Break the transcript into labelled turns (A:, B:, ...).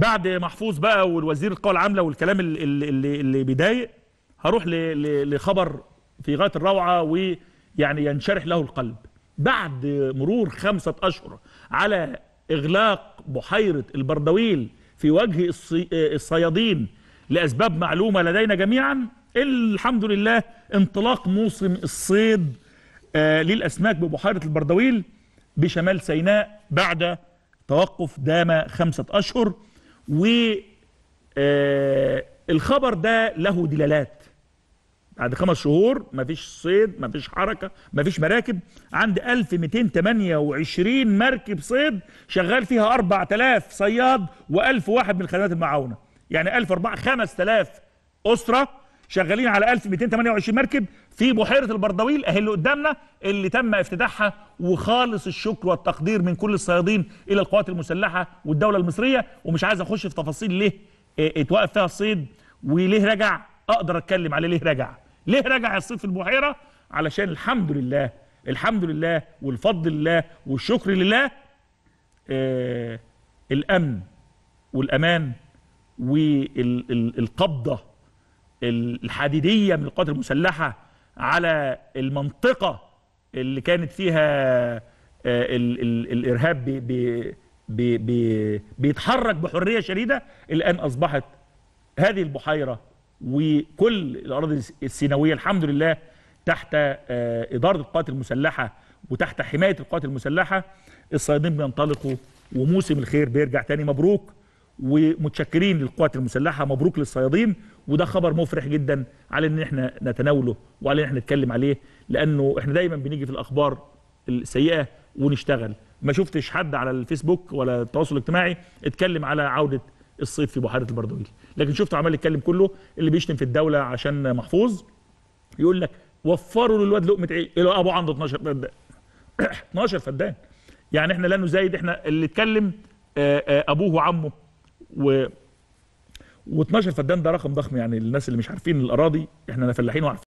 A: بعد محفوظ بقى والوزير القوى العامله والكلام اللي, اللي, اللي بيضايق هروح لخبر في غايه الروعه ويعني ينشرح له القلب بعد مرور خمسه اشهر على اغلاق بحيره البردويل في وجه الصيادين لاسباب معلومه لدينا جميعا الحمد لله انطلاق موسم الصيد آه، للاسماك ببحيره البردويل بشمال سيناء بعد توقف دام خمسه اشهر والخبر آه، ده له دلالات بعد خمس شهور مفيش صيد مفيش حركة مفيش مراكب عند 1228 مركب صيد شغال فيها 4000 صياد و1000 واحد من الخدمات المعاونة يعني 1004 5000 أسرة شغالين على 1228 مركب في بحيره البردويل اهي اللي قدامنا اللي تم افتتاحها وخالص الشكر والتقدير من كل الصيادين الى القوات المسلحه والدوله المصريه ومش عايز اخش في تفاصيل ليه آه، اتوقف فيها الصيد وليه رجع اقدر اتكلم عليه ليه رجع ليه رجع الصيد في البحيره علشان الحمد لله الحمد لله والفضل لله والشكر لله آه الامن والامان والقبضه الحديديه من القوات المسلحه على المنطقه اللي كانت فيها الـ آه، الـ الارهاب بي بي بي بيتحرك بحريه شديده الان اصبحت هذه البحيره وكل الاراضي السيناويه الحمد لله تحت آه، اداره القوات المسلحه وتحت حمايه القوات المسلحه الصيادين بينطلقوا وموسم الخير بيرجع تاني مبروك ومتشكرين للقوات المسلحه مبروك للصيادين وده خبر مفرح جدا على ان احنا نتناوله وعلى ان احنا نتكلم عليه لانه احنا دايما بنيجي في الاخبار السيئه ونشتغل ما شفتش حد على الفيسبوك ولا التواصل الاجتماعي اتكلم على عوده الصيد في بحيره البردويل لكن شفته عمال يتكلم كله اللي بيشتم في الدوله عشان محفوظ يقول لك وفروا للواد لقمه عيش إيه ابو عنده 12 فدان 12 فدان يعني احنا لا نزايد احنا اللي اتكلم آه، آه، ابوه وعمه و12 فدان ده رقم ضخم يعني للناس اللي مش عارفين الاراضي احنا فلاحين وعارفين